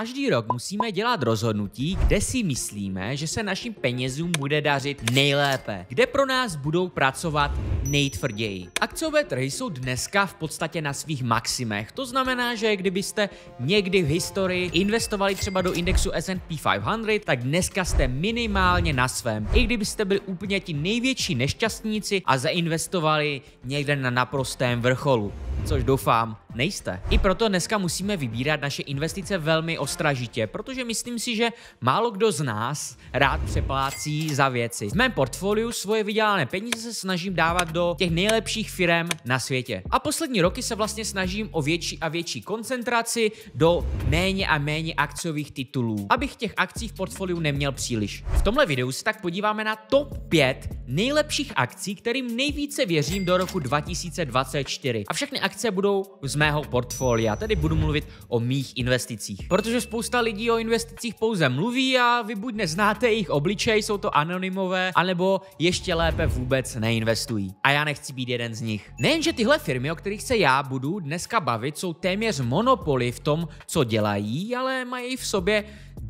Každý rok musíme dělat rozhodnutí, kde si myslíme, že se našim penězům bude dařit nejlépe, kde pro nás budou pracovat nejtvrději. Akciové trhy jsou dneska v podstatě na svých maximech. To znamená, že kdybyste někdy v historii investovali třeba do indexu S&P 500, tak dneska jste minimálně na svém. I kdybyste byli úplně ti největší nešťastníci a zainvestovali někde na naprostém vrcholu, což doufám nejste. I proto dneska musíme vybírat naše investice velmi ostražitě, protože myslím si, že málo kdo z nás rád přeplácí za věci. V mém portfoliu svoje vydělané peníze se snažím dávat do těch nejlepších firm na světě. A poslední roky se vlastně snažím o větší a větší koncentraci do méně a méně akciových titulů, abych těch akcí v portfoliu neměl příliš. V tomhle videu se tak podíváme na top 5 nejlepších akcí, kterým nejvíce věřím do roku 2024. A všechny akce budou z mého portfolia, tedy budu mluvit o mých investicích. Protože spousta lidí o investicích pouze mluví a vy buď neznáte jejich obličej, jsou to anonymové, anebo ještě lépe vůbec neinvestují. A já nechci být jeden z nich. Nejenže tyhle firmy, o kterých se já budu dneska bavit, jsou téměř monopoly v tom, co dělají, ale mají v sobě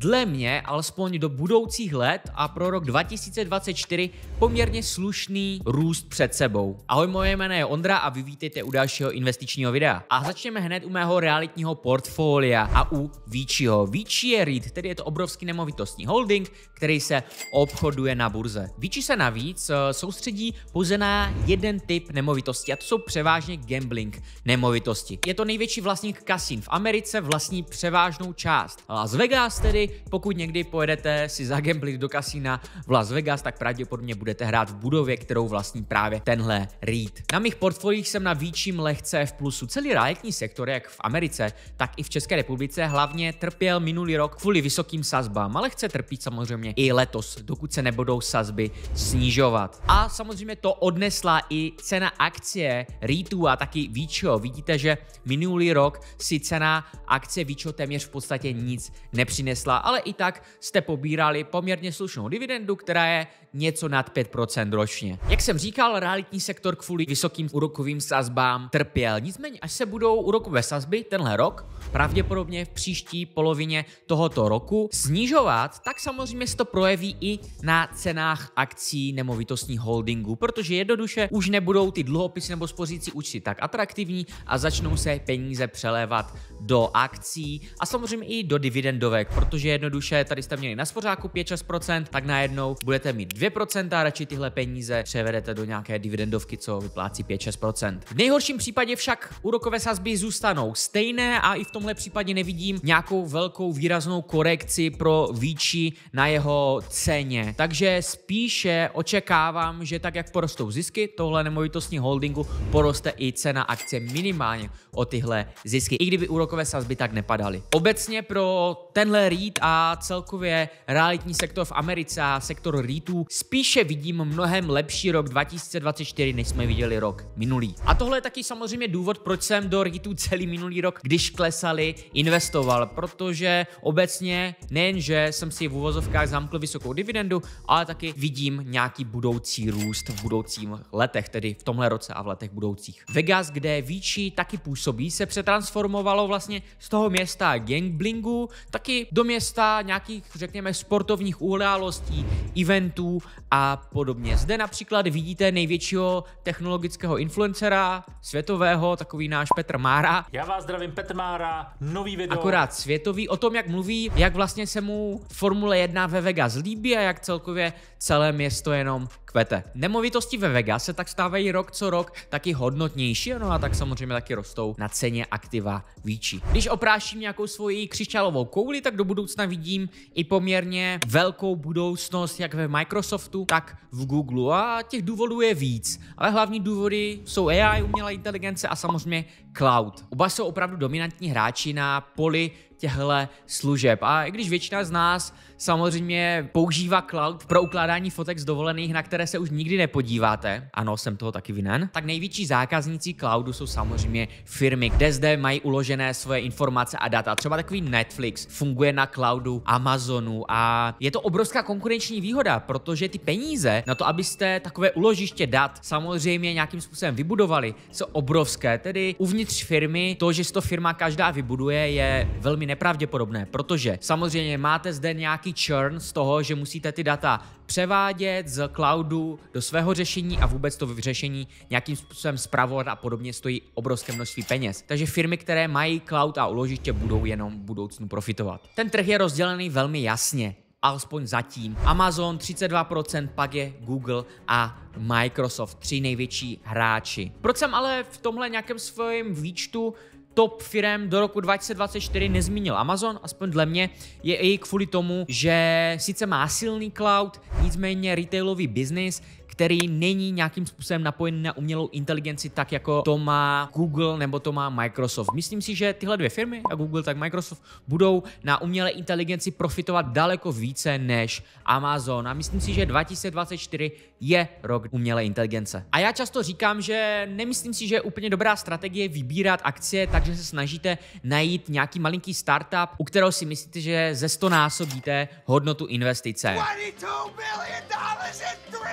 dle mě alespoň do budoucích let a pro rok 2024 poměrně slušný růst před sebou. Ahoj, moje jméno je Ondra a vy vítejte u dalšího investičního videa. A začneme hned u mého realitního portfolia a u Víčího. Víči je REIT, tedy je to obrovský nemovitostní holding, který se obchoduje na burze. Víči se navíc eh, soustředí pouze na jeden typ nemovitosti a to jsou převážně gambling nemovitosti. Je to největší vlastník kasín v Americe, vlastní převážnou část. Las Vegas tedy pokud někdy pojedete si zagamblit do kasína v Las Vegas, tak pravděpodobně budete hrát v budově, kterou vlastní právě tenhle REIT. Na mých portfoliích jsem na výčím lehce v plusu. Celý realitní sektor, jak v Americe, tak i v České republice, hlavně trpěl minulý rok kvůli vysokým sazbám, ale chce trpít samozřejmě i letos, dokud se nebudou sazby snižovat. A samozřejmě to odnesla i cena akcie REITu a taky výčeho. Vidíte, že minulý rok si cena akcie výčeho téměř v podstatě nic nepřinesla ale i tak jste pobírali poměrně slušnou dividendu, která je něco nad 5% ročně. Jak jsem říkal, realitní sektor kvůli vysokým úrokovým sazbám trpěl. Nicméně, až se budou úrokové sazby tenhle rok, pravděpodobně v příští polovině tohoto roku, snižovat, tak samozřejmě se to projeví i na cenách akcí nemovitostní holdingu, protože jednoduše už nebudou ty dluhopisy nebo spořící účty tak atraktivní a začnou se peníze přelévat do akcí a samozřejmě i do dividendovek, protože jednoduše tady jste měli na spořáku 5-6%, tak najednou budete mít 2%, radši tyhle peníze převedete do nějaké dividendovky, co vyplácí 5-6%. V nejhorším případě však úrokové sazby zůstanou stejné a i v tomhle případě nevidím nějakou velkou výraznou korekci pro výči na jeho ceně. Takže spíše očekávám, že tak jak porostou zisky tohle nemovitostní holdingu, poroste i cena akce minimálně o tyhle zisky, i kdyby úrokové sazby tak nepadaly. Obecně pro tenhle REIT a celkově realitní sektor v Americe a sektor REITů spíše vidím mnohem lepší rok 2024, než jsme viděli rok minulý. A tohle je taky samozřejmě důvod, proč jsem do REITů celý minulý rok, když klesali, investoval, protože obecně nejenže jsem si v uvozovkách zamkl vysokou dividendu, ale taky vidím nějaký budoucí růst v budoucím letech, tedy v tomhle roce a v letech budoucích. Vegas, kde Víči taky působí působí, se přetransformovalo vlastně z toho města gangblingu taky do města nějakých, řekněme, sportovních událostí, eventů a podobně. Zde například vidíte největšího technologického influencera světového, takový náš Petr Mára. Já vás zdravím, Petr Mára, nový video. Akorát světový, o tom, jak mluví, jak vlastně se mu Formule 1 ve Vegas líbí a jak celkově celé město jenom kvete. Nemovitosti ve Vegas se tak stávají rok co rok taky hodnotnější, no a tak samozřejmě taky rostou na ceně aktiva výčí. Když opráším nějakou svoji křišťálovou kouli, tak do budoucna vidím i poměrně velkou budoucnost jak ve Microsoftu, tak v Google a těch důvodů je víc. Ale hlavní důvody jsou AI, umělá inteligence a samozřejmě cloud. Oba jsou opravdu dominantní hráči na poli těchto služeb. A i když většina z nás samozřejmě používá cloud pro ukládání fotek z dovolených, na které se už nikdy nepodíváte, ano, jsem toho taky vinen, tak největší zákazníci cloudu jsou samozřejmě firmy, kde zde mají uložené svoje informace a data. Třeba takový Netflix funguje na cloudu Amazonu a je to obrovská konkurenční výhoda, protože ty peníze na to, abyste takové uložiště dat samozřejmě nějakým způsobem vybudovali, jsou obrovské. Tedy uvnitř firmy to, že si to firma každá vybuduje, je velmi nepravděpodobné, protože samozřejmě máte zde nějaký churn z toho, že musíte ty data převádět z cloudu do svého řešení a vůbec to v řešení nějakým způsobem zpravovat a podobně stojí obrovské množství peněz. Takže firmy, které mají cloud a uložiště, budou jenom v budoucnu profitovat. Ten trh je rozdělený velmi jasně alespoň zatím. Amazon 32%, pak je Google a Microsoft, tři největší hráči. Proč jsem ale v tomhle nějakém svém výčtu top firm do roku 2024 nezmínil Amazon, aspoň dle mě, je i kvůli tomu, že sice má silný cloud, nicméně retailový biznis který není nějakým způsobem napojen na umělou inteligenci tak, jako to má Google nebo to má Microsoft. Myslím si, že tyhle dvě firmy, a Google, tak Microsoft, budou na umělé inteligenci profitovat daleko více než Amazon. A myslím si, že 2024 je rok umělé inteligence. A já často říkám, že nemyslím si, že je úplně dobrá strategie vybírat akcie, takže se snažíte najít nějaký malinký startup, u kterého si myslíte, že ze 100 násobíte hodnotu investice. 22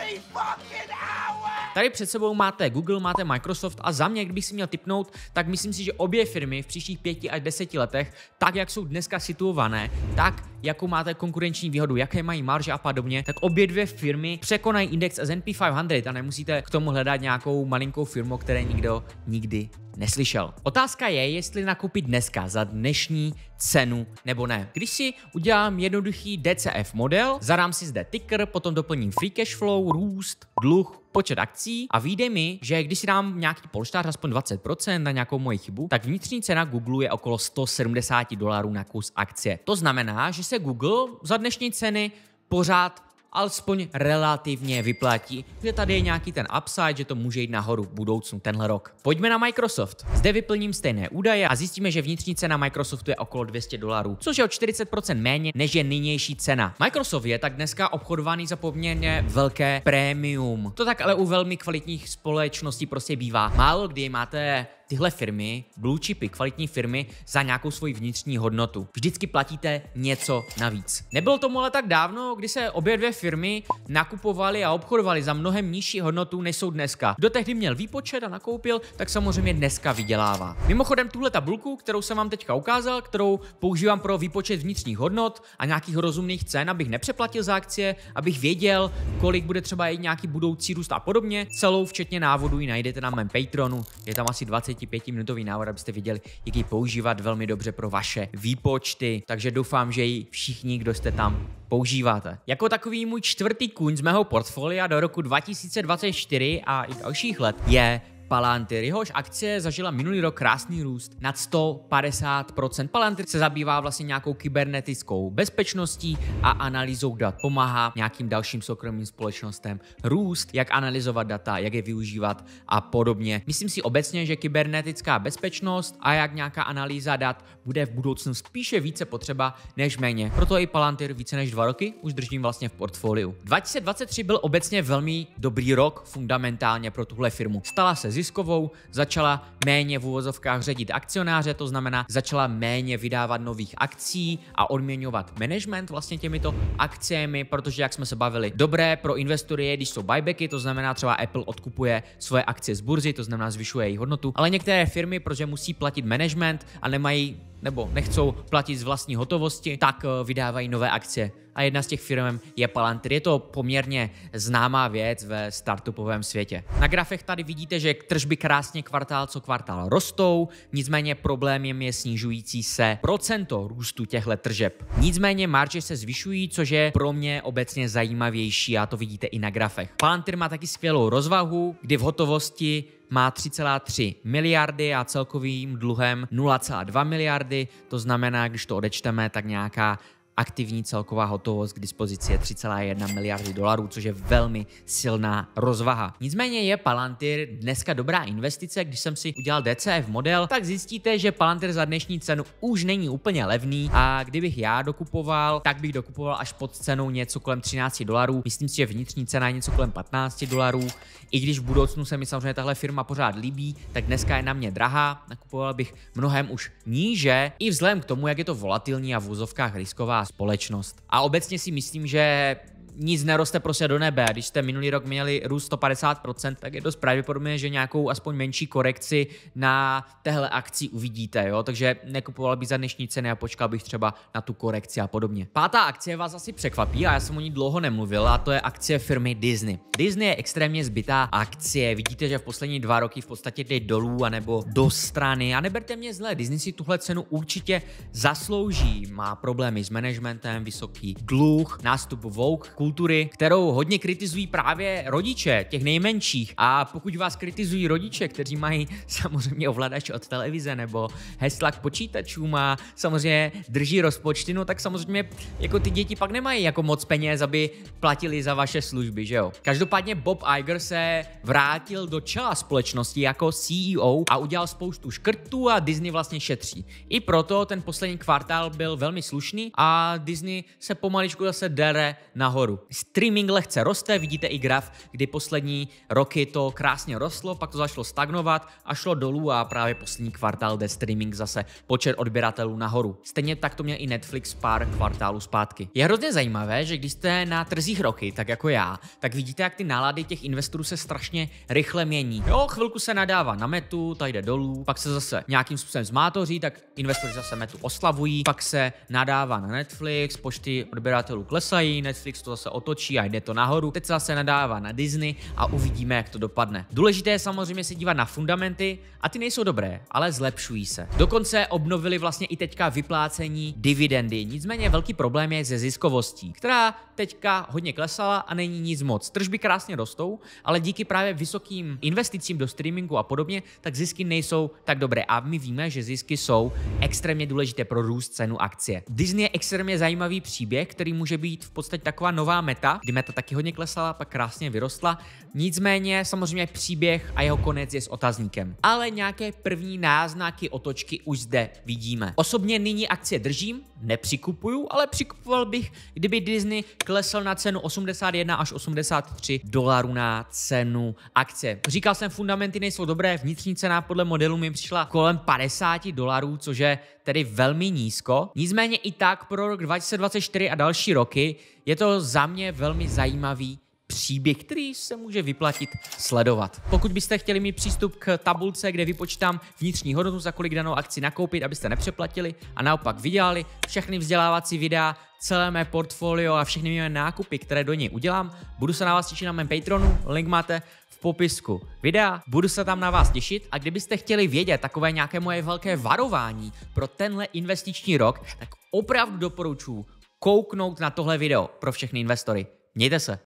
Tady před sebou máte Google, máte Microsoft a za mě, kdybych si měl typnout, tak myslím si, že obě firmy v příštích pěti až deseti letech, tak jak jsou dneska situované, tak jakou máte konkurenční výhodu, jaké mají marže a podobně, tak obě dvě firmy překonají index S&P 500 a nemusíte k tomu hledat nějakou malinkou firmu, které nikdo nikdy neslyšel. Otázka je, jestli nakoupit dneska za dnešní cenu nebo ne. Když si udělám jednoduchý DCF model, zadám si zde ticker, potom doplním free cash flow, růst, dluh, počet akcí a vyjde mi, že když si dám nějaký polštář aspoň 20% na nějakou moji chybu, tak vnitřní cena Google je okolo 170 dolarů na kus akcie. To znamená, že se Google za dnešní ceny pořád alespoň relativně vyplatí, kde tady je nějaký ten upside, že to může jít nahoru v budoucnu tenhle rok. Pojďme na Microsoft. Zde vyplním stejné údaje a zjistíme, že vnitřní cena Microsoftu je okolo 200 dolarů, což je o 40% méně, než je nynější cena. Microsoft je tak dneska obchodovaný za poměrně velké prémium. To tak ale u velmi kvalitních společností prostě bývá. Málo kdy máte tyhle firmy, blue chipy, kvalitní firmy, za nějakou svoji vnitřní hodnotu. Vždycky platíte něco navíc. Nebylo tomu ale tak dávno, kdy se obě dvě firmy nakupovaly a obchodovaly za mnohem nižší hodnotu, než jsou dneska. Kdo tehdy měl výpočet a nakoupil, tak samozřejmě dneska vydělává. Mimochodem, tuhle tabulku, kterou jsem vám teďka ukázal, kterou používám pro výpočet vnitřních hodnot a nějakých rozumných cen, abych nepřeplatil za akcie, abych věděl, kolik bude třeba jít nějaký budoucí růst a podobně, celou včetně návodu, ji najdete na mém Patreonu. Je tam asi 20 minutový návod, abyste viděli, jak ji používat velmi dobře pro vaše výpočty. Takže doufám, že ji všichni, kdo jste tam, používáte. Jako takový můj čtvrtý kůň z mého portfolia do roku 2024 a i dalších let je Palantir. Jehož akcie zažila minulý rok krásný růst nad 150%. Palantir se zabývá vlastně nějakou kybernetickou bezpečností a analýzou dat. Pomáhá nějakým dalším soukromým společnostem růst, jak analyzovat data, jak je využívat a podobně. Myslím si obecně, že kybernetická bezpečnost a jak nějaká analýza dat bude v budoucnu spíše více potřeba než méně. Proto i Palantir více než dva roky už držím vlastně v portfoliu. 2023 byl obecně velmi dobrý rok fundamentálně pro tuhle firmu. Stala se ziskovou, začala méně v úvozovkách ředit akcionáře, to znamená začala méně vydávat nových akcí a odměňovat management vlastně těmito akciemi, protože jak jsme se bavili, dobré pro investory je, když jsou buybacky, to znamená třeba Apple odkupuje svoje akcie z burzy, to znamená zvyšuje její hodnotu, ale některé firmy, protože musí platit management a nemají nebo nechcou platit z vlastní hotovosti, tak eh, vydávají nové akcie. A jedna z těch firm je Palantir. Je to poměrně známá věc ve startupovém světě. Na grafech tady vidíte, že tržby krásně kvartál co kvartál rostou, nicméně problémem je snižující se procento růstu těchto tržeb. Nicméně marže se zvyšují, což je pro mě obecně zajímavější a to vidíte i na grafech. Palantir má taky skvělou rozvahu, kdy v hotovosti má 3,3 miliardy a celkovým dluhem 0,2 miliardy, to znamená, když to odečteme, tak nějaká Aktivní celková hotovost k dispozici je 3,1 miliardy dolarů, což je velmi silná rozvaha. Nicméně je Palantir dneska dobrá investice. Když jsem si udělal DCF model, tak zjistíte, že Palantir za dnešní cenu už není úplně levný a kdybych já dokupoval, tak bych dokupoval až pod cenou něco kolem 13 dolarů. Myslím si, že vnitřní cena je něco kolem 15 dolarů. I když v budoucnu se mi samozřejmě tahle firma pořád líbí, tak dneska je na mě drahá. Nakupoval bych mnohem už níže, i vzhledem k tomu, jak je to volatilní a v úzovkách risková společnost. A obecně si myslím, že nic neroste prostě do nebe. Když jste minulý rok měli růst 150%, tak je dost pravděpodobné, že nějakou aspoň menší korekci na téhle akci uvidíte. Jo? Takže nekupoval bych za dnešní ceny a počkal bych třeba na tu korekci a podobně. Pátá akcie vás asi překvapí a já jsem o ní dlouho nemluvil a to je akcie firmy Disney. Disney je extrémně zbytá akcie. Vidíte, že v poslední dva roky v podstatě jde dolů anebo do strany. A neberte mě zle, Disney si tuhle cenu určitě zaslouží. Má problémy s managementem, vysoký dluh, nástup vouk, kultury, kterou hodně kritizují právě rodiče těch nejmenších. A pokud vás kritizují rodiče, kteří mají samozřejmě ovladač od televize nebo hesla k počítačům a samozřejmě drží rozpočty, no tak samozřejmě jako ty děti pak nemají jako moc peněz, aby platili za vaše služby, že jo. Každopádně Bob Iger se vrátil do čela společnosti jako CEO a udělal spoustu škrtů a Disney vlastně šetří. I proto ten poslední kvartál byl velmi slušný a Disney se pomaličku zase dere nahoru. Streaming lehce roste, vidíte i graf, kdy poslední roky to krásně rostlo, pak to začalo stagnovat a šlo dolů a právě poslední kvartál jde streaming zase počet odběratelů nahoru. Stejně tak to měl i Netflix pár kvartálů zpátky. Je hrozně zajímavé, že když jste na trzích roky, tak jako já, tak vidíte, jak ty nálady těch investorů se strašně rychle mění. Jo, chvilku se nadává na metu, ta jde dolů, pak se zase nějakým způsobem zmátoří, tak investoři zase metu oslavují, pak se nadává na Netflix, počty odběratelů klesají, Netflix to se otočí a jde to nahoru. Teď se zase nadává na Disney a uvidíme, jak to dopadne. Důležité je samozřejmě se dívat na fundamenty a ty nejsou dobré, ale zlepšují se. Dokonce obnovili vlastně i teďka vyplácení dividendy. Nicméně velký problém je ze ziskovostí, která teďka hodně klesala a není nic moc. Tržby krásně rostou, ale díky právě vysokým investicím do streamingu a podobně, tak zisky nejsou tak dobré. A my víme, že zisky jsou extrémně důležité pro růst cenu akcie. Disney je extrémně zajímavý příběh, který může být v podstatě taková nová nová meta, kdy meta taky hodně klesala, pak krásně vyrostla. Nicméně samozřejmě příběh a jeho konec je s otazníkem. Ale nějaké první náznaky otočky už zde vidíme. Osobně nyní akcie držím, nepřikupuju, ale přikupoval bych, kdyby Disney klesl na cenu 81 až 83 dolarů na cenu akce. Říkal jsem, fundamenty nejsou dobré, vnitřní cena podle modelu mi přišla kolem 50 dolarů, což je tedy velmi nízko. Nicméně i tak pro rok 2024 a další roky je to za mě velmi zajímavý příběh, který se může vyplatit sledovat. Pokud byste chtěli mít přístup k tabulce, kde vypočítám vnitřní hodnotu, za kolik danou akci nakoupit, abyste nepřeplatili a naopak vydělali, všechny vzdělávací videa, celé mé portfolio a všechny mé nákupy, které do něj udělám, budu se na vás těšit na mém Patreonu. link máte v popisku videa, budu se tam na vás těšit a kdybyste chtěli vědět takové nějaké moje velké varování pro tenhle investiční rok, tak opravdu doporučuji kouknout na tohle video pro všechny investory. Mějte se.